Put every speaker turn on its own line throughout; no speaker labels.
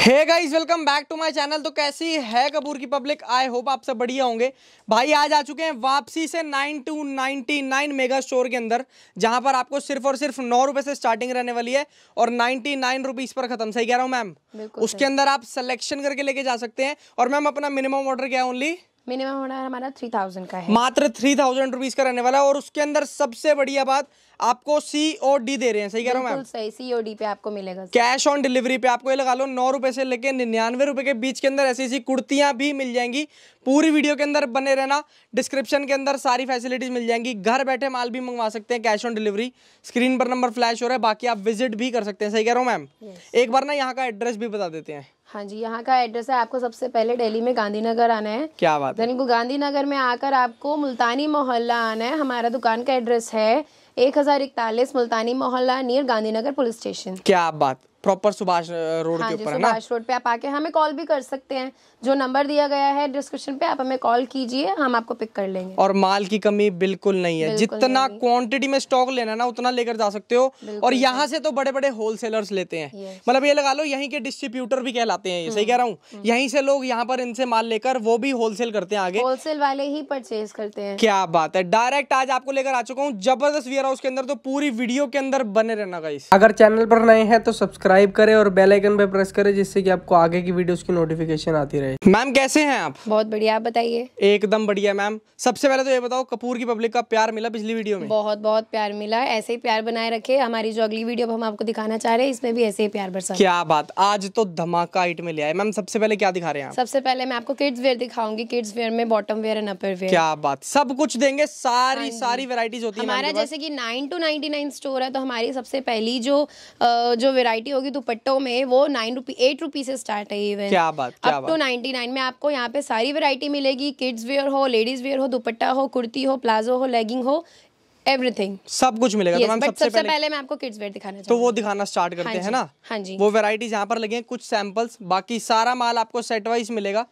Hey guys welcome back to my channel तो कैसी है कपूर की पब्लिक आई होप आप सब बढ़िया होंगे भाई आज आ चुके हैं वापसी से nine to ninety nine mega store के अंदर जहां पर आपको सिर्फ और सिर्फ नौ रुपए से स्टार्टिंग रहने वाली है और नाइनटी नाइन रुपीज पर खत्म सही कह रहा हूँ मैम उसके अंदर आप सिलेक्शन करके लेके जा सकते हैं और मैम अपना मिनिमम ऑर्डर क्या है ओनली
मिनिमम होना हमारा थ्री थाउजेंड का
है मात्र थ्री थाउजेंड रुपीज का रहने वाला है और उसके अंदर सबसे बढ़िया बात आपको सी ओ डी दे रहे हैं सही कह रहा हूँ
सही सी ओ डी पे आपको मिलेगा
कैश ऑन डिलीवरी पे आपको ये लगा लो नौ रुपए से लेकर निन्यानवे रुपए के बीच के अंदर ऐसी ऐसी कुर्तियां भी मिल जाएंगी पूरी वीडियो के अंदर बने रहना डिस्क्रिप्शन के अंदर सारी फैसिलिटीज मिल जाएंगी घर बैठे माल भी मंगवा सकते हैं कैश ऑन डिलीवरी स्क्रीन पर नंबर फ्लैश हो रहा है बाकी आप विजिट भी कर सकते हैं सही कह रहा हूँ मैम एक बार ना यहाँ का एड्रेस भी बता देते हैं
हाँ जी यहाँ का एड्रेस है आपको सबसे पहले दिल्ली में गांधीनगर आना है
क्या बात है
गांधीनगर में आकर आपको मुल्तानी मोहल्ला आना है हमारा दुकान का एड्रेस है एक हजार इकतालीस मुल्तानी मोहल्ला नियर गांधीनगर पुलिस स्टेशन
क्या बात प्रॉपर सुभाष रोड हाँ के ऊपर है ना सुभाष रोड
पे आप आके हमें कॉल भी कर सकते हैं जो नंबर दिया गया है डिस्क्रिप्शन पे आप हमें कॉल कीजिए हम
आपको पिक कर लेंगे और माल की कमी बिल्कुल नहीं है बिल्कुल जितना क्वांटिटी में स्टॉक लेना ना उतना लेकर जा सकते हो और यहाँ से तो बड़े बड़े होलसेलर्स लेते हैं मतलब ये लगा लो यहीं के डिस्ट्रीब्यूटर भी कहलाते हैं सही हम्म, कह रहा हूँ हम्म। यहीं से लोग यहाँ पर इनसे माल लेकर वो भी होलसेल करते हैं आगे होलसेल वाले ही परचेज करते हैं क्या बात है डायरेक्ट आज आपको लेकर आ चुका हूँ जबरदस्त वियर हाउस के अंदर तो पूरी वीडियो के अंदर बने रहना अगर चैनल पर नए हैं तो सब्सक्राइब सब्सक्राइब करें और बेल आइकन पे प्रेस करें जिससे कि आपको आगे की वीडियोस की नोटिफिकेशन आती रहे मैम कैसे हैं आप बहुत बढ़िया आप बताइए एकदम बढ़िया मैम सबसे पहले तो ये बताओ कपूर की पब्लिक का प्यार मिला पिछली वीडियो में
बहुत बहुत प्यार मिला ऐसे ही प्यार बनाए रखे हमारी जो अगली वीडियो हम आपको दिखाना चाह रहे हैं इसमें भी ऐसे ही प्यार बरसा क्या
बात आज तो धमाका हिट में लिया है मैम सबसे पहले क्या दिखा रहे हैं
सबसे पहले मैं आपको किड्स वेयर दिखाऊंगी किड्स वेयर में bottom wear and upper
wear क्या बात सब कुछ देंगे सारी हाँ सारी वेराइटीज होती है हमारा जैसे
की नाइन टू नाइनटी स्टोर है तो हमारी सबसे पहली जो जो वेरायटी होगी दुपट्टों में वो नाइन रुपी एट रुपी से स्टार्ट है इवन क्या बात क्या अप टू नाइनटी नाइन में आपको यहाँ पे सारी वेरायटी मिलेगी किड्स वेयर हो लेडीज वेयर हो दुपट्टा हो कुर्ती हो प्लाजो हो लेगिंग हो एवरीथिंग
सब कुछ मिलेगा तो yes, तो सबसे, सब पहले, पहले
मैं आपको किड्स वेयर दिखाना तो
वो दिखाना स्टार्ट करते हाँ हैं हाँ ना हाँ जी वो वेराइटीज यहाँ पर लगे कुछ सैंपल्स बाकी सारा माल आपको सेट वाइज मिलेगा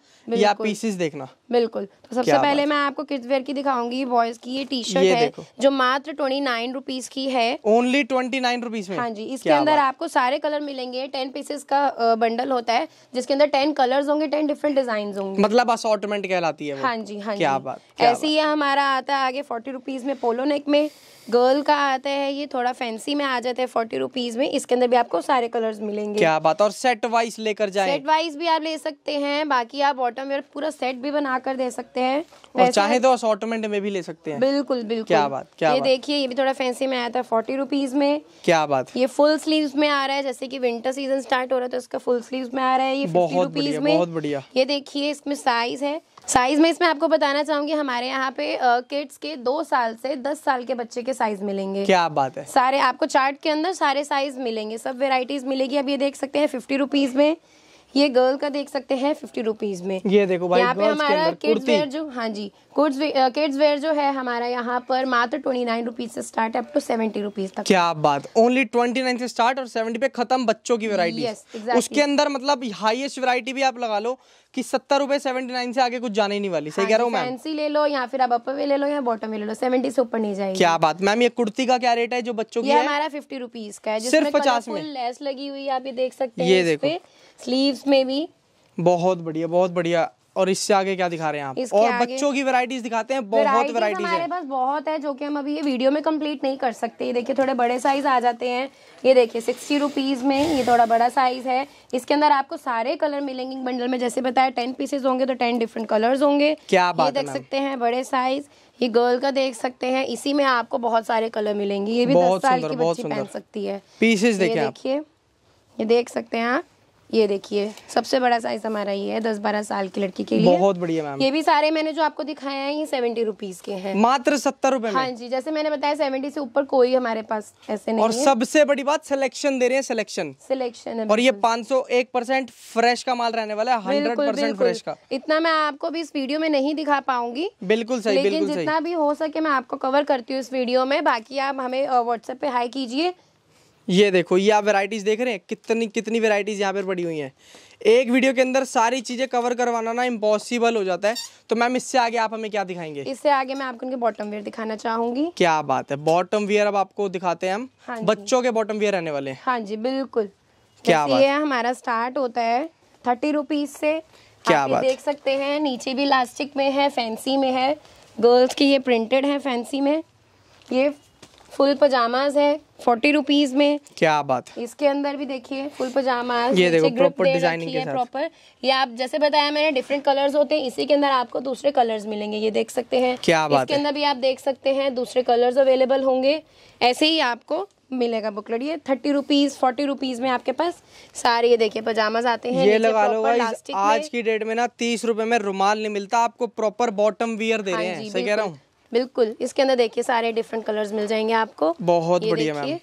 या पीसेस देखना
बिल्कुल तो सबसे पहले मैं आपको किड्स वेयर की दिखाऊंगी बॉयज की ये टी शर्ट है जो मात्र ट्वेंटी नाइन रुपीज की है
ओनली ट्वेंटी नाइन रुपीज हाँ जी इसके अंदर आपको
सारे कलर मिलेंगे टेन पीसेस का बंडल होता है जिसके अंदर टेन कलर होंगे टेन डिफरेंट डिजाइन होंगे
मतलब असॉटमेंट कहलाती है हाँ जी हाँ जी
ऐसे ही हमारा आता है आगे फोर्टी रुपीज में पोलो नेक में गर्ल का आता है ये थोड़ा फैंसी में आ जाता है फोर्टी रुपीज में इसके अंदर भी आपको सारे कलर्स मिलेंगे क्या
बात और सेट वाइज लेकर जाए सेट
वाइज भी आप ले सकते हैं बाकी आप बॉटम वेयर पूरा सेट भी बना कर दे सकते हैं और चाहे तो
असॉटमेंट में भी ले सकते हैं बिल्कुल बिल्कुल क्या बात क्या ये देखिए
ये भी थोड़ा फैंसी में आया था फोर्टी रुपीज में क्या बात ये फुल स्लीव में आ रहा है जैसे की विंटर सीजन स्टार्ट हो रहा है तो इसका फुल स्लीव में आ रहा है ये फिफ्टी रुपीज में बहुत बढ़िया ये देखिए इसमें साइज है साइज़ में इसमें आपको बताना चाहूंगी हमारे यहाँ पे किड्स के दो साल से दस साल के बच्चे के साइज मिलेंगे क्या बात है सारे आपको चार्ट के अंदर सारे साइज मिलेंगे सब वेराइटीज मिलेगी अब ये देख सकते हैं फिफ्टी रुपीज में ये गर्ल का देख सकते हैं फिफ्टी रुपीज में
ये देखो भाई यहाँ पे हमारा किड्स वेयर
जो हाँ जी किड्स किड्स वेयर जो है हमारा यहाँ पर मात्र ट्वेंटी नाइन रुपीज से स्टार्ट है अप टू सेवेंटी रुपीज तक
क्या बात ओनली ट्वेंटी नाइन से स्टार्ट और सेवेंटी पे खत्म बच्चों की वेरायटी yes, exactly. उसके अंदर मतलब हाईएस्ट वेरायटी भी आप लगा लो कि सत्तर रुपए सेवेंटी नाइन से आगे कुछ जाने ही नहीं वाली सही हाँ कह रहा हूँ
फैंसी ले लो या फिर आप अपर में ले लो या बॉटम में ले लो सेवेंटी से ऊपर नहीं जाएगी
क्या बात मैम ये कुर्ती का क्या रेट है जो बच्चों की हमारा
फिफ्टी रुपीज का है सिर्फ पचास में लेस लगी हुई आप ये देख सकते हैं ये देखो स्लीव्स इसमें भी
बहुत बढ़िया बहुत बढ़िया और इससे आगे क्या दिखा रहे हैं आप और बच्चों की वैरायटीज दिखाते हैं बहुत वैरायटीज हमारे
पास बहुत है जो कि हम अभी ये वीडियो में कंप्लीट नहीं कर सकते ये देखिए थोड़े बड़े साइज आ जाते हैं ये देखिए सिक्सटी रुपीज में ये थोड़ा बड़ा साइज है इसके अंदर आपको सारे कलर मिलेंगे बंडल में जैसे बताया टेन पीसेज होंगे तो टेन डिफरेंट कलर होंगे क्या बात देख सकते हैं बड़े साइज ये गर्ल का देख सकते हैं इसी में आपको बहुत सारे कलर मिलेंगे ये भी दस साल की बच्ची पहन सकती है पीसेज देखिए ये देख सकते हैं आप ये देखिए सबसे बड़ा साइज हमारा ये है दस बारह साल की लड़की के लिए
बहुत बढ़िया मैम ये भी
सारे मैंने जो आपको दिखाया है ये सेवेंटी रुपीज के हैं मात्र सत्तर रूपए हाँ जी जैसे मैंने बताया सेवेंटी से ऊपर कोई हमारे पास
ऐसे नहीं और सबसे बड़ी बात सिलेक्शन दे रहे हैं सिलेक्शन
सिलेक्शन है और ये
पाँच सौ एक परसेंट फ्रेश का माल रहने वाला है हंड्रेड फ्रेश का
इतना मैं आपको भी इस वीडियो में नहीं दिखा पाऊंगी बिल्कुल सही लेकिन जितना भी हो सके मैं आपको कवर करती हूँ इस वीडियो में बाकी आप हमें व्हाट्सएप पे हाई
कीजिए ये देखो ये आप वेराइटीज़ देख रहे हैं कितनी कितनी वेराइटीज़ यहाँ पर पड़ी हुई हैं एक वीडियो के अंदर सारी चीज़ें कवर करवाना ना इम्पॉसिबल हो जाता है तो मैम इससे आगे आप हमें क्या दिखाएंगे इससे
आगे मैं आपको उनके बॉटम वेयर दिखाना चाहूंगी
क्या बात है बॉटम वेयर अब आपको दिखाते हैं हम हाँ बच्चों के बॉटम वेयर रहने वाले
हाँ जी बिल्कुल क्या बात? ये हमारा स्टार्ट होता है थर्टी रुपीज से क्या बात देख सकते हैं नीचे भी इलास्टिक में है फैंसी में है गर्ल्स की ये प्रिंटेड है फैंसी में ये फुल पजामाज है फोर्टी रुपीज में क्या बात है इसके अंदर भी देखिए फुल पजामाज ये देखो प्रॉपर डिजाइनिंग के साथ प्रॉपर ये आप जैसे बताया मैंने डिफरेंट कलर्स होते हैं इसी के अंदर आपको दूसरे कलर्स मिलेंगे ये देख सकते हैं क्या बात इसके अंदर भी आप देख सकते हैं दूसरे कलर्स अवेलेबल होंगे ऐसे ही आपको मिलेगा बुकलेट ये थर्टी रुपीज फोर्टी रुपीज में आपके पास सारे ये देखिए पजामाज आते हैं ये लगा लो आज
की डेट में ना तीस रुपए में रुमाल नहीं मिलता आपको प्रॉपर बॉटम वियर दे रहे हाँ हैं सही कह रहा हूँ
बिल्कुल इसके अंदर देखिए सारे डिफरेंट कलर्स मिल जाएंगे आपको बहुत बढ़िया मैम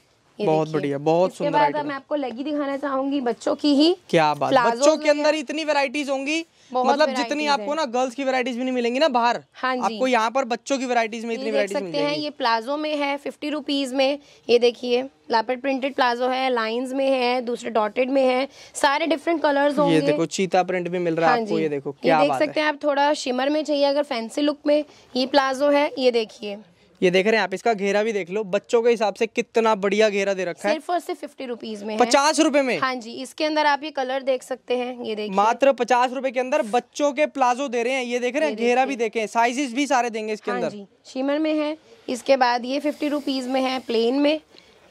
बहुत बढ़िया बहुत सुंदर मैं आपको लगी दिखाना चाहूंगी बच्चों की ही क्या बात बच्चों के अंदर इतनी वेराइटीज होंगी मतलब जितनी आपको ना गर्ल्स की वेराइटीज भी नहीं मिलेंगी ना बाहर हाँ जी आपको यहाँ पर बच्चों की वेराइटीज में इतनी वेराइटीज सकते हैं ये
प्लाजो में है फिफ्टी रुपीज में ये देखिए लापेट प्रिंटेड प्लाजो है लाइंस में है दूसरे डॉटेड में है सारे डिफरेंट कलर्स होंगे ये देखो
चीता प्रिंट भी मिल रहा है हाँ आपको ये देखो क्या ये देख सकते हैं
आप थोड़ा शिमर में चाहिए अगर फैंसी लुक में ये प्लाजो है ये देखिए
ये देख रहे हैं आप इसका घेरा भी देख लो बच्चों के हिसाब से कितना बढ़िया घेरा दे रखा है सिर्फ
और सिर्फ फिफ्टी रुपीज में पचास रूपए में हाँ जी इसके अंदर आप ये कलर देख सकते हैं ये देखिए मात्र
पचास रूपए के अंदर बच्चों के प्लाजो दे रहे हैं ये देख रहे हैं घेरा भी देखे साइजेस भी सारे देंगे इसके हाँ अंदर
शिमर में है इसके बाद ये फिफ्टी रुपीज में है प्लेन में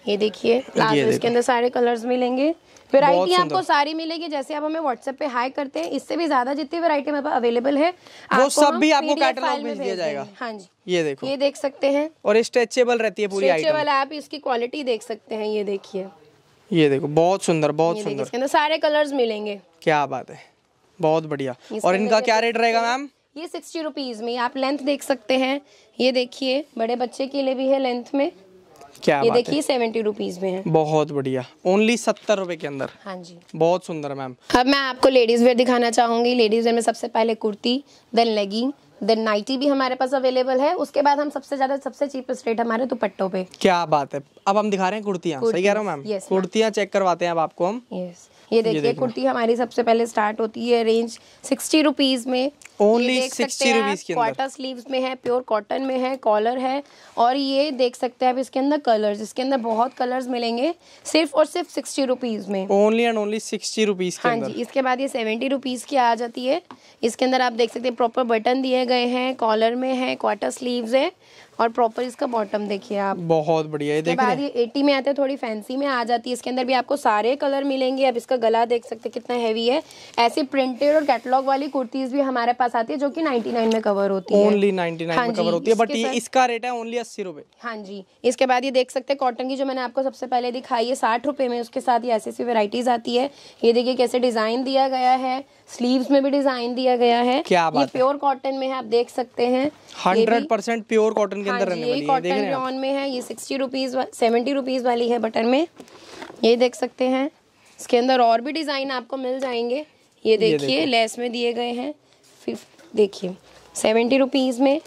ये देखिए प्लाजो इसके अंदर सारे कलर मिलेंगे वेरायटी आपको सारी मिलेगी जैसे आप हमें व्हाट्सएप पे हाई करते हैं इससे भी ज्यादा जितनी वेरायटी हमारे पास अवेलेबल है वो सब भी आपको कैटलॉग में दिया जाएगा हाँ जी ये देखो ये देख सकते हैं
और स्ट्रेचेबल रहती है पूरी स्ट्रेचेबल
आप इसकी क्वालिटी देख सकते हैं ये देखिए
ये देखो बहुत सुंदर बहुत सुंदर इसके
अंदर सारे कलर मिलेंगे
क्या बात है बहुत बढ़िया और इनका क्या रेट रहेगा मैम
ये सिक्सटी रुपीज़ में आप लेंथ देख सकते हैं ये देखिए बड़े बच्चे के लिए भी है लेंथ में क्या ये देखिए सेवेंटी रुपीज में है
बहुत बढ़िया ओनली सत्तर रूपए के अंदर हाँ जी बहुत सुंदर मैम
अब मैं आपको लेडीज वेयर दिखाना चाहूंगी लेडीज वेयर में सबसे पहले kurti then legging then nightie भी हमारे पास अवेलेबल है उसके बाद हम सबसे ज्यादा सबसे चीपेस्ट रेट हमारे दुपट्टों पे
क्या बात है अब हम दिखा रहे हैं कुर्तियाँ सही कह रहा हूँ मैम कुर्तियाँ चेक करवाते हैं अब आपको हम यस ये देखिए कुर्ती
हमारी सबसे पहले स्टार्ट होती है रेंज सिक्सटी रुपीज में only sixty rupees quarter sleeve में है प्योर कॉटन में है कॉलर है और ये देख सकते हैं आप इसके अंदर कलर इसके अंदर बहुत कलर मिलेंगे सिर्फ और सिर्फ सिक्सटी रुपीज में
only and only sixty rupees हाँ जी
इसके बाद ये सेवेंटी रुपीज की आ जाती है इसके अंदर आप देख सकते हैं प्रॉपर बटन दिए गए हैं कॉलर में है क्वार्टर स्लीव्स है और प्रॉपर इसका बॉटम देखिए आप
बहुत बढ़िया है बाद ये
एटी में आते हैं थोड़ी फैंसी में आ जाती है इसके अंदर भी आपको सारे कलर मिलेंगे अब इसका गला देख सकते हैं कितना हैवी है ऐसे प्रिंटेड और कैटलॉग वाली कुर्तीज भी हमारे पास आती है जो की नाइनटी में कवर होती है ओनली नाइनटी हाँ में कवर होती है बट इसका
रेट है ओनली अस्सी रुपए
हाँ जी इसके बाद ये देख सकते हैं कॉटन की जो मैंने आपको सबसे पहले दिखाई है साठ रूपए में उसके साथ ये ऐसी ऐसी वेराइटीज आती है ये देखिए कैसे डिजाइन दिया गया है स्लीव्स में भी डिजाइन दिया गया है क्या बात प्योर कॉटन में है आप देख सकते हैं हंड्रेड
परसेंट प्योर कॉटन के अंदर हाँ रहने वाली है देख रहे हैं ऑन
में है ये सिक्सटी रुपीज़ सेवेंटी रुपीज़ वाली है बटन में ये देख सकते हैं इसके अंदर और भी डिज़ाइन आपको मिल जाएंगे ये देखिए लेस में दिए गए हैं देखिए सेवेंटी रुपीज़ में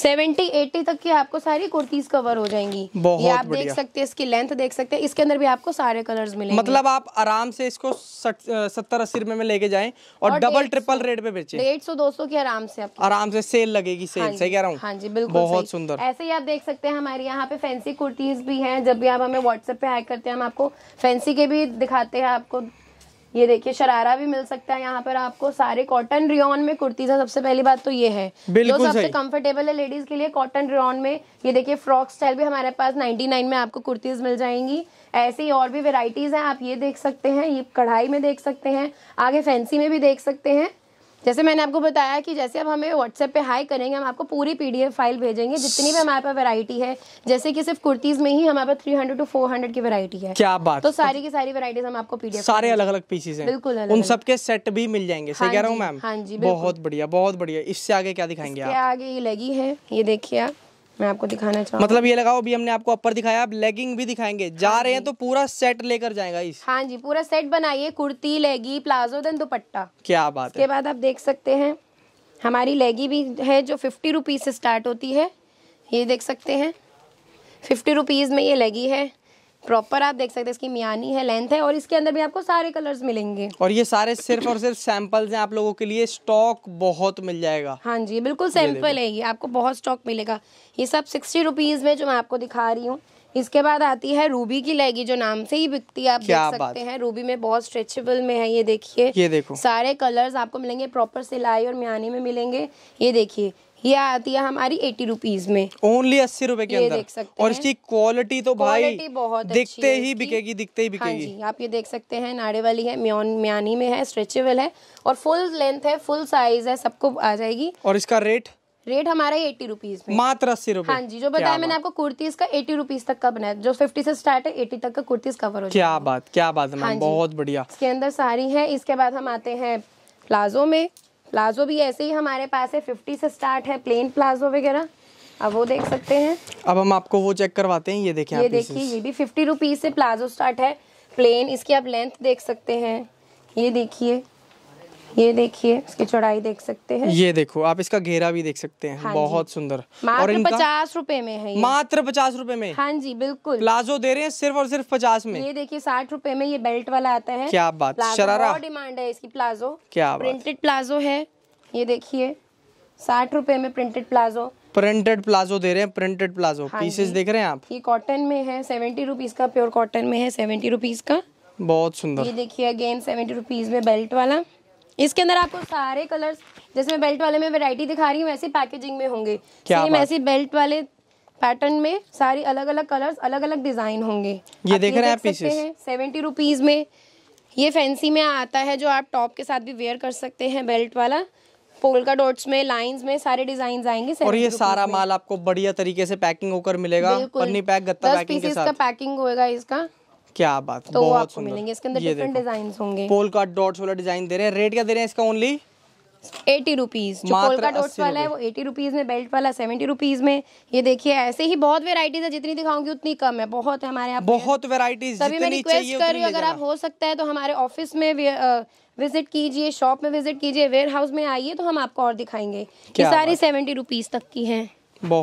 सेवेंटी एट्टी तक की आपको सारी कुर्तीज कवर हो जाएंगी बहुत ये आप देख सकते हैं इसकी लेंथ देख सकते हैं इसके अंदर भी आपको सारे कलर्स मिलेंगे मतलब आप
आराम से इसको सत्तर अस्सी रुपए में लेके जाएं और, और डबल ट्रिपल रेट पे बेचे डेढ़
सौ दो सौ की आराम से आप
आराम से सेल लगेगी सेल हाँ सही कह रहा हूँ
हाँ जी बिल्कुल बहुत सुंदर ऐसे ही आप देख सकते हैं हमारे यहाँ पे फैंसी कुर्तीज भी है जब भी आप हमें व्हाट्सएप पे हाई करते हैं हम आपको फैंसी के भी दिखाते हैं आपको ये देखिए शरारा भी मिल सकता है यहाँ पर आपको सारे कॉटन रियोन में कुर्तीज है सबसे पहली बात तो ये है जो सबसे कंफर्टेबल है लेडीज के लिए कॉटन रियोन में ये देखिए फ्रॉक स्टाइल भी हमारे पास 99 में आपको कुर्तीज मिल जाएंगी ऐसे ही और भी वेराइटीज हैं आप ये देख सकते हैं ये कढ़ाई में देख सकते हैं आगे फैंसी में भी देख सकते हैं जैसे मैंने आपको बताया कि जैसे अब हमें व्हाट्सएप पे हाई करेंगे हम आपको पूरी पीडीएफ फाइल भेजेंगे जितनी भी हमारे पास वैरायटी है जैसे कि सिर्फ कुर्तीज में ही हमारे पास 300 टू 400 की वैरायटी है क्या बात तो सारी की सारी वैरायटीज हम आपको पीडीएफ सारे अलग
अलग पीसेज हैं बिल्कुल अलग उन सबके सेट भी मिल जाएंगे सही हाँ कह रहा हूँ मैम हाँ जी बहुत बढ़िया बहुत बढ़िया इससे आगे क्या दिखाएंगे
आगे ये लगी है ये देखिए आप मैं आपको दिखाना चाहूँ मतलब
ये लगाओ अभी हमने आपको अपर दिखाया आप लेगिंग भी दिखाएंगे जा हाँ रहे हैं तो पूरा सेट लेकर जाएगा इस
हाँ जी पूरा सेट बनाइए कुर्ती लेगी प्लाजो देन दुपट्टा
क्या बात इसके बाद
आप देख सकते हैं हमारी लेगी भी है जो फिफ्टी रुपीज़ से स्टार्ट होती है ये देख सकते हैं फिफ्टी रुपीज़ में ये लेगी है प्रॉपर आप देख सकते हैं इसकी मियानी है लेंथ है और इसके अंदर भी आपको सारे कलर्स मिलेंगे
और ये सारे सिर्फ और सिर्फ सैंपल्स हैं आप लोगों के लिए स्टॉक बहुत मिल जाएगा
हाँ जी बिल्कुल सैंपल है ये आपको बहुत स्टॉक मिलेगा ये सब सिक्सटी रुपीज़ में जो मैं आपको दिखा रही हूँ इसके बाद आती है रूबी की लेगी जो नाम से ही बिकती है आप देख सकते हैं रूबी में बहुत स्ट्रेचेबल में है ये देखिए ये देखो सारे कलर्स आपको मिलेंगे प्रॉपर सिलाई और मियानी में मिलेंगे ये देखिए ये आती है हमारी एटी रुपीज में
ओनली अस्सी रूपए के अंदर देख सकते और इसकी क्वालिटी तो भाई बहुत दिखते ही बिकेगी दिखते ही हाँ बिकेगी हाँ जी
आप ये देख सकते हैं नाड़े वाली है म्योन म्यानी में है स्ट्रेचेबल है और फुल लेंथ है फुल साइज है सबको आ जाएगी
और इसका रेट
रेट हमारा एट्टी रुपीज में मात्र अस्सी रुपए हाँ जी जो बताया मैंने आपको कुर्ती इसका एटी रुपीज तक का बनाया जो फिफ्टी से स्टार्ट है एटी तक का कुर्ती कवर हो क्या
बात क्या बात है हाँ बहुत बढ़िया इसके
अंदर सारी है इसके बाद हम आते हैं प्लाजो में प्लाजो भी ऐसे ही हमारे पास है फिफ्टी से स्टार्ट है प्लेन प्लाजो वगैरह अब वो देख सकते हैं
अब हम आपको वो चेक करवाते हैं ये देखिए ये देखिए ये
भी फिफ्टी रुपीज से प्लाजो स्टार्ट है प्लेन इसकी आप लेंथ देख सकते हैं ये देखिए ये देखिए इसकी चौड़ाई देख सकते हैं ये
देखो आप इसका घेरा भी देख सकते हैं हाँ बहुत सुंदर और इनका पचास रूपए में है मात्र पचास रूपए में हाँ जी बिल्कुल प्लाजो दे रहे हैं सिर्फ और सिर्फ पचास में ये
देखिए साठ रूपए में ये बेल्ट वाला आता है क्या बात शरारा डिमांड है इसकी प्लाजो क्या प्रिंटेड प्लाजो है ये देखिए साठ रूपए में प्रिंटेड प्लाजो
प्रिंटेड प्लाजो दे रहे हैं प्रिंटेड प्लाजो हाँ पीसेस देख रहे हैं आप
ये कॉटन में है सेवेंटी रुपीज का प्योर कॉटन में है सेवेंटी रुपीज का
बहुत सुंदर ये
देखिए अगेन सेवेंटी रुपीज में बेल्ट वाला इसके अंदर आपको सारे कलर्स जैसे मैं बेल्ट वाले में वैरायटी दिखा रही हूँ वैसे पैकेजिंग में होंगे सेम ऐसे बेल्ट वाले पैटर्न में सारी अलग अलग कलर्स अलग अलग डिजाइन होंगे ये देख रहे हैं पीसेस सेवेंटी रुपीज में ये फैंसी में आता है जो आप टॉप के साथ भी वेयर कर सकते हैं बेल्ट वाला पोलका डॉट्स में लाइंस में सारे डिजाइन आएंगे और ये सारा माल
आपको बढ़िया तरीके से पैकिंग होकर मिलेगा पन्नी पैक गत्ता पैकिंग के साथ का
पैकिंग होएगा इसका
क्या बात तो बहुत आपको मिलेंगे इसके अंदर डिफरेंट
डिजाइन होंगे पोल
का डॉट्स वाला डिजाइन दे रहे हैं रेट क्या दे रहे हैं इसका ओनली एटी रुपीज जो पोलका डॉट्स वाला है वो
एटी रुपीज में बेल्ट वाला सेवेंटी रुपीज में ये देखिए ऐसे ही बहुत वेराइटीज है जितनी दिखाऊंगी उतनी कम है बहुत है हमारे यहाँ बहुत वेराइटीज सभी मैं रिक्वेस्ट कर रही हूँ अगर आप हो सकता है तो हमारे ऑफिस में विजिट कीजिए शॉप में विजिट कीजिए वेयर हाउस में आइए तो हम आपको और दिखाएंगे ये सारी सेवेंटी रुपीज तक की है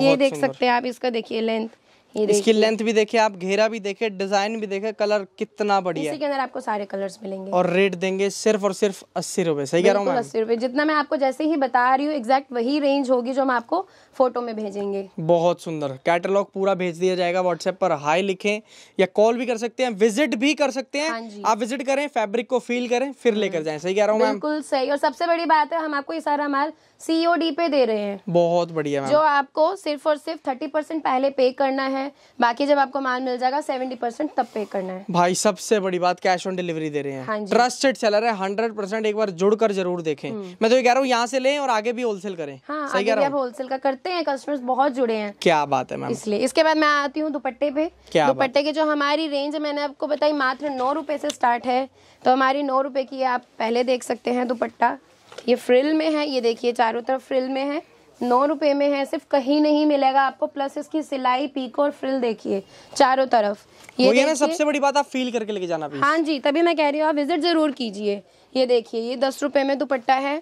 ये देख सकते हैं
आप इसका देखिए लेंथ इसकी लेंथ
भी देखे आप घेरा भी देखे डिजाइन भी देखे कलर कितना बढ़िया इसी के
अंदर आपको सारे कलर्स मिलेंगे और
रेट देंगे सिर्फ और सिर्फ अस्सी रूपए सही कह रहा हूँ अस्सी
रूपए जितना मैं आपको जैसे ही बता रही हूँ एग्जैक्ट वही रेंज होगी जो हम आपको फोटो में भेजेंगे
बहुत सुंदर कैटलॉग पूरा भेज दिया जाएगा व्हाट्सएप पर हाई लिखे या कॉल भी कर सकते हैं विजिट भी कर सकते हैं हाँ आप विजिट करें फेब्रिक को फील करें फिर लेकर जाए सही कह रहा हूँ
बिल्कुल सही और सबसे बड़ी बात है हम आपको ये सारा माल सीओडी पे दे रहे हैं
बहुत बढ़िया है जो
आपको सिर्फ और सिर्फ थर्टी परसेंट पहले पे करना है बाकी जब आपको माल मिल जाएगा सेवेंटी परसेंट तब पे करना है
भाई सबसे बड़ी बात कैश ऑन डिलीवरी दे रहे हैं हाँ ट्रस्टेड सेलर है हंड्रेड परसेंट एक बार जुड़ कर जरूर देखें हम्म। मैं तो ये कह रहा हूँ यहाँ से लें और आगे भी होलसेल करें हाँ, सही कह रहा हूँ
होलसेल का करते हैं कस्टमर्स बहुत जुड़े हैं
क्या बात है मैम इसलिए
इसके बाद मैं आती हूँ दुपट्टे पे दुपट्टे की जो हमारी रेंज मैंने आपको बताई मात्र नौ रूपए से स्टार्ट है तो हमारी नौ रूपए की आप पहले देख सकते हैं दुपट्टा ये फ्रिल में है ये देखिए चारों तरफ फ्रिल में है नौ रुपये में है सिर्फ कहीं नहीं मिलेगा आपको प्लस इसकी सिलाई पीक और फ्रिल देखिए चारों तरफ ये वो सबसे
बड़ी बात आप फील करके लेके जाना हाँ
जी तभी मैं कह रही हूँ आप विजिट जरूर कीजिए ये देखिए ये दस रुपये में दुपट्टा है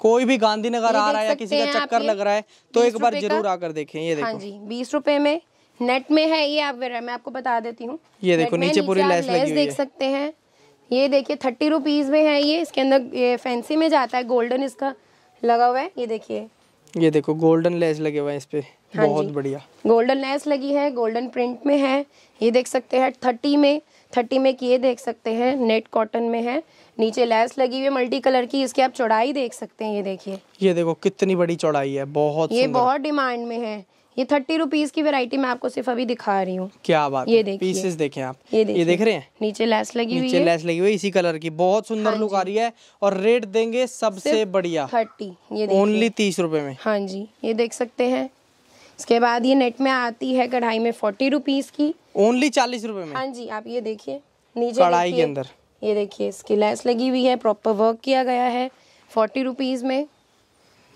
कोई भी गांधीनगर आ रहा है किसी का चक्कर लग रहा है तो एक बार जरूर आकर देखें ये हाँ जी
बीस रुपए में नेट में है ये आप मैं आपको बता देती हूँ ये देखो नीचे पूरी लेस देख सकते हैं ये देखिए थर्टी रुपीज़ में है ये इसके अंदर ये फैंसी में जाता है गोल्डन इसका लगा हुआ है ये देखिए
ये देखो गोल्डन लेस लगे हुए हैं इस पे हाँ बहुत बढ़िया
गोल्डन लेस लगी है गोल्डन प्रिंट में है ये देख सकते हैं थर्टी में थर्टी में ये देख सकते हैं नेट कॉटन में है नीचे लेस लगी हुई है मल्टी कलर की इसकी आप चौड़ाई देख सकते हैं ये देखिए
ये देखो कितनी बड़ी चौड़ाई है बहुत ये बहुत
डिमांड में है ये थर्टी रुपीज की वेरायटी मैं आपको सिर्फ अभी दिखा रही हूँ
क्या बात ये देखिए पीसेस देखें आप ये ये देख रहे हैं
नीचे लेस लगी हुई है लेस
लगी हुई इसी कलर की बहुत सुंदर लुक हाँ आ रही है और रेट देंगे सबसे बढ़िया
थर्टी ये ओनली तीस रूपए में हाँ जी ये देख सकते हैं इसके बाद ये नेट में आती है कढ़ाई में फोर्टी रुपीज की
ओनली चालीस रूपए में
हाँ जी आप ये देखिए नीचे कढ़ाई के अंदर ये देखिए इसकी लैस लगी हुई है प्रॉपर वर्क किया गया है फोर्टी रुपीज में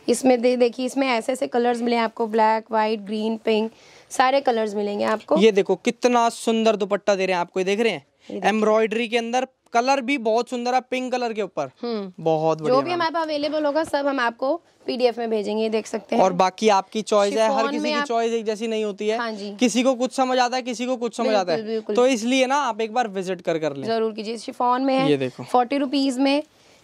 इसमें दे देखिए इसमें ऐसे ऐसे कलर्स मिले आपको ब्लैक व्हाइट ग्रीन पिंक सारे कलर्स मिलेंगे आपको
ये देखो कितना सुंदर दुपट्टा दे रहे हैं आपको ये देख रहे हैं एम्ब्रॉयडरी के अंदर कलर भी बहुत सुंदर है पिंक कलर के ऊपर हम्म। बहुत जो भी हमारे
पास अवेलेबल होगा सब हम आपको पीडीएफ में भेजेंगे देख सकते हैं और
बाकी आपकी चॉइस है हर किसी की चॉइस एक जैसी नहीं होती है हाँ जी। किसी को कुछ समझ आता है किसी को कुछ समझ आता है तो इसलिए ना आप एक बार विजिट कर कर ले
जरूर कीजिए शिफोन में है फोर्टी रुपीज में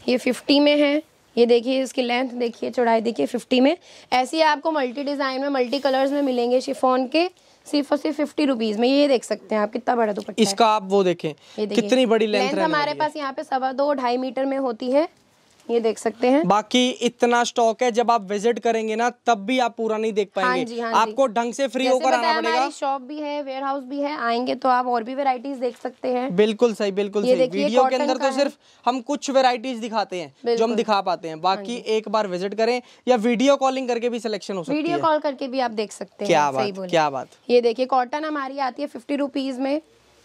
ये फिफ्टी में है ये देखिए इसकी लेंथ देखिए चौड़ाई देखिए फिफ्टी में ऐसी आपको मल्टी डिज़ाइन में मल्टी कलर्स में मिलेंगे शिफोन के सिर्फ और सिर्फ फिफ्टी रुपीज में ये देख सकते हैं आप कितना बड़ा
दुपट्टा इसका आप वो देखें, देखें। कितनी बड़ी लेंथ हमारे
पास यहाँ पे सवा दो ढाई मीटर में होती है ये देख सकते हैं
बाकी इतना स्टॉक है जब आप विजिट करेंगे ना तब भी आप पूरा नहीं देख पाएंगे हाँ जी, हाँ आपको ढंग से फ्री होकर आना पड़ेगा
शॉप भी है वेयर हाउस भी है आएंगे तो आप और भी वेराइटीज देख सकते हैं
बिल्कुल सही बिल्कुल सही वीडियो के अंदर तो सिर्फ हम कुछ वेराइटीज दिखाते हैं जो हम दिखा पाते हैं बाकी हाँ एक बार विजिट करें या वीडियो कॉलिंग करके भी सिलेक्शन हो सकती है वीडियो कॉल
करके भी आप देख सकते हैं क्या बात क्या बात ये देखिए कॉटन हमारी आती है फिफ्टी रुपीज में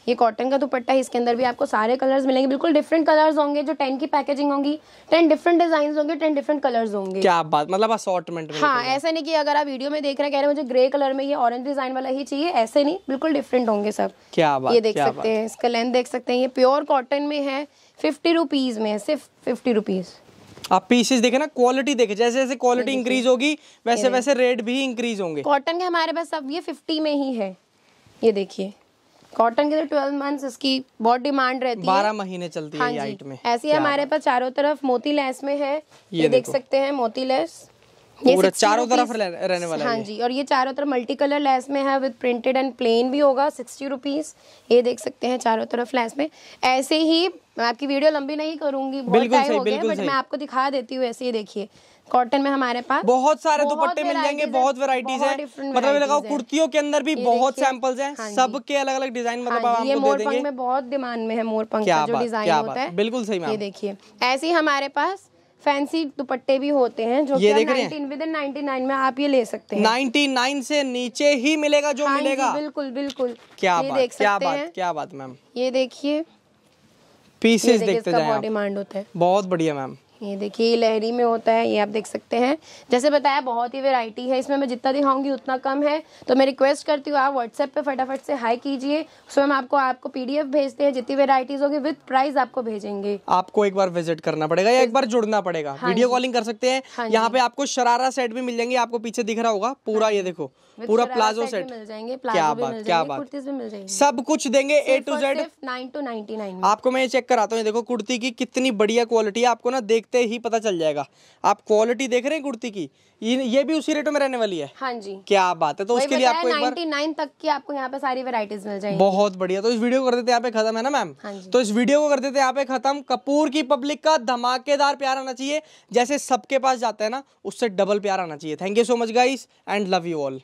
ये कॉटन का दुपट्टा है इसके अंदर भी आपको सारे कलर्स मिलेंगे बिल्कुल डिफरेंट कलर्स होंगे जो टेन की पैकेजिंग होंगी टेन डिफरेंट डिजाइन होंगे टेन डिफरेंट कलर्स होंगे क्या
बात मतलब असॉर्टमेंट हाँ
ऐसे नहीं कि अगर आप वीडियो में देख रहे हैं कह रहे हैं मुझे ग्रे कलर में ये ऑरेंज डिजाइन वाला ही चाहिए ऐसे नहीं बिल्कुल डिफरेंट होंगे सब क्या बात ये देख सकते हैं इसका लेंथ देख सकते हैं ये प्योर कॉटन में है फिफ्टी रुपीज में है सिर्फ फिफ्टी
रुपीज आप पीसेस देखे ना क्वालिटी देखे जैसे जैसे क्वालिटी इंक्रीज होगी वैसे वैसे रेट भी इंक्रीज होंगे
कॉटन के हमारे पास सब ये फिफ्टी में ही है ये देखिए कॉटन के तो ट्वेल्व मंथ्स इसकी बहुत डिमांड रहती है बारह
महीने चलती हाँ है में ऐसी हमारे
पास चारों तरफ मोती लैस में है ये, ये देख सकते हैं मोती लैस
पूरा चारों तरफ रहने वाला हाँ जी
और ये चारों तरफ मल्टी कलर लैस में है विद प्रिंटेड एंड प्लेन भी होगा सिक्सटी रुपीज ये देख सकते हैं चारों तरफ लैस में ऐसे ही मैं आपकी वीडियो लंबी नहीं करूंगी बहुत टाइम हो गया बट मैं आपको दिखा देती हूँ ऐसे ही देखिए कॉटन में हमारे पास बहुत सारे दुपट्टे मिल जाएंगे बहुत वेराइटीज है मतलब लगाओ
कुर्तियों के अंदर भी बहुत सैंपल्स हैं हाँ सबके अलग अलग डिजाइन मतलब हाँ ये मोरपंख में
बहुत डिमांड में है मोरपंख का जो डिजाइन होता है बिल्कुल सही ये देखिए ऐसे हमारे पास फैंसी दुपट्टे भी होते हैं जो ये देख रहे हैं विद इन 99 में आप ये ले सकते हैं
99 से नीचे ही मिलेगा जो हाँ मिलेगा बिल्कुल बिल्कुल क्या ये बात देख क्या बात क्या बात मैम ये देखिए पीसेस देखते जाएं होता है बहुत बढ़िया मैम
ये देखिए लहरी में होता है ये आप देख सकते हैं जैसे बताया बहुत ही वेराइटी है इसमें मैं जितना दिखाऊंगी उतना कम है तो मैं रिक्वेस्ट करती हूँ आप व्हाट्सएप पे फटाफट से हाई कीजिए उसमें हम आपको आपको पीडीएफ भेजते हैं जितनी वेराइटीज होगी विद प्राइस आपको भेजेंगे
आपको एक बार विजिट करना पड़ेगा या एक बार जुड़ना पड़ेगा हाँ वीडियो कॉलिंग कर सकते हैं हाँ यहाँ पे आपको शरारा सेट भी मिल जाएंगे आपको पीछे दिख रहा होगा हाँ पूरा ये देखो पूरा प्लाजो सेट मिल
जाएंगे क्या बात क्या बात
सब कुछ देंगे A to Z
nine to ninety nine
आपको मैं ये चेक कराता हूँ देखो कुर्ती की कितनी बढ़िया क्वालिटी है आपको ना देख देखते ही पता चल जाएगा आप क्वालिटी देख रहे हैं कुर्ती की ये भी उसी रेटो में रहने वाली है हाँ जी क्या बात है तो उसके लिए आपको नाइनटी
नाइन तक की आपको यहाँ पे सारी वेराइटीज मिल जाएगी
बहुत बढ़िया तो इस वीडियो को कर देते यहाँ पे खत्म है ना मैम हाँ तो इस वीडियो को कर देते यहाँ पे खत्म कपूर की पब्लिक का धमाकेदार प्यार आना चाहिए जैसे सबके पास जाता है ना उससे डबल प्यार आना चाहिए thank you so much guys and love you all